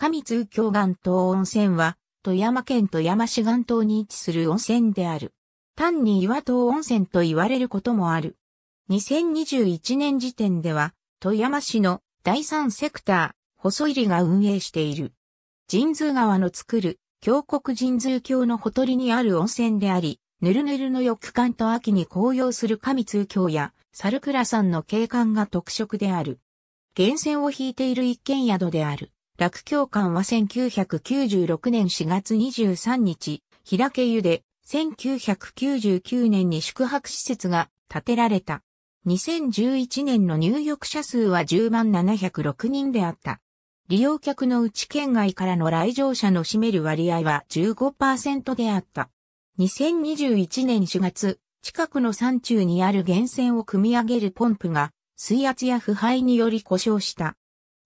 上通峡岩島温泉は、富山県富山市岩島に位置する温泉である。単に岩島温泉と言われることもある。2021年時点では、富山市の第三セクター、細入りが運営している。神通川の作る、峡谷神通橋のほとりにある温泉であり、ぬるぬるの浴館と秋に紅葉する上通橋や、猿倉山の景観が特色である。源泉を引いている一軒宿である。楽教館は1996年4月23日、平家湯で1999年に宿泊施設が建てられた。2011年の入浴者数は10万706人であった。利用客のうち県外からの来場者の占める割合は15%であった。2021年4月、近くの山中にある源泉を組み上げるポンプが水圧や腐敗により故障した。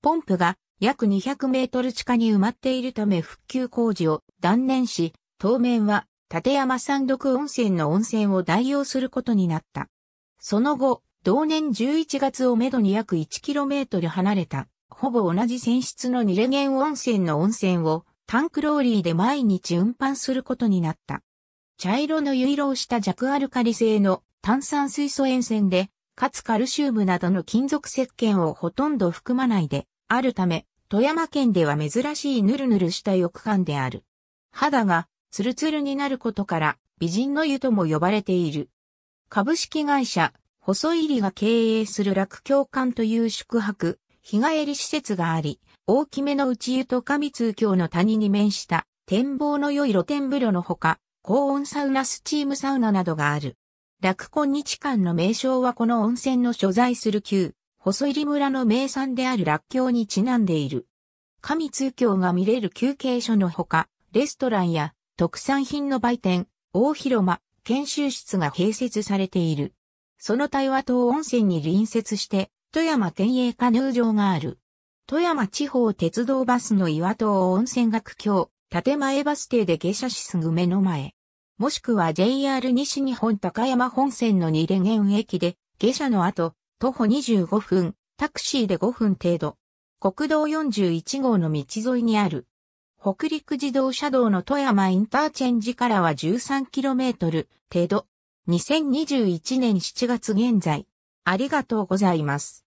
ポンプが約200メートル地下に埋まっているため復旧工事を断念し、当面は立山山独温泉の温泉を代用することになった。その後、同年11月をめどに約1トル離れた、ほぼ同じ泉質のニレゲン温泉の温泉をタンクローリーで毎日運搬することになった。茶色の湯色をした弱アルカリ性の炭酸水素塩泉で、かつカルシウムなどの金属石鹸をほとんど含まないであるため、富山県では珍しいヌルヌルした浴館である。肌がツルツルになることから美人の湯とも呼ばれている。株式会社、細入りが経営する楽教館という宿泊、日帰り施設があり、大きめの内湯と上通橋の谷に面した展望の良い露天風呂のほか、高温サウナスチームサウナなどがある。楽今日館の名称はこの温泉の所在する旧細入村の名産である楽っにちなんでいる。神通教が見れる休憩所のほか、レストランや特産品の売店、大広間、研修室が併設されている。その対話島温泉に隣接して、富山県営カヌー場がある。富山地方鉄道バスの岩戸温泉学橋、建前バス停で下車しすぐ目の前。もしくは JR 西日本高山本線の二連園駅で、下車の後、徒歩25分、タクシーで5分程度。国道41号の道沿いにある。北陸自動車道の富山インターチェンジからは 13km 程度。2021年7月現在。ありがとうございます。